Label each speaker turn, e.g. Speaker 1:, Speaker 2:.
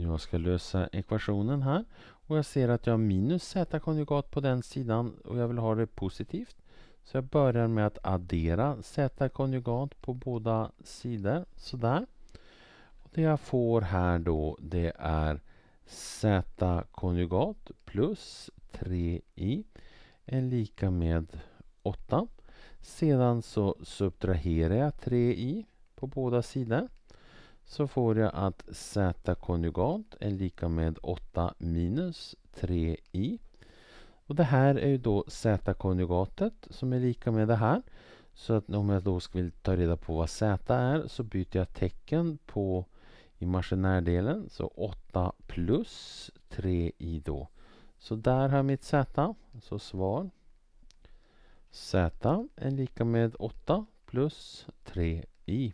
Speaker 1: Jag ska lösa ekvationen här och jag ser att jag har minus z-konjugat på den sidan och jag vill ha det positivt. Så jag börjar med att addera z-konjugat på båda sidor, sådär. Och det jag får här då det är z-konjugat plus 3i är lika med 8. Sedan så subtraherar jag 3i på båda sidor så får jag att z konjugat är lika med 8 minus 3i. Och det här är ju då z-konjugatet som är lika med det här. Så att om jag då vill ta reda på vad z är så byter jag tecken på imaginärdelen. Så 8 plus 3i då. Så där har jag mitt z. Så svar z är lika med 8 plus 3i.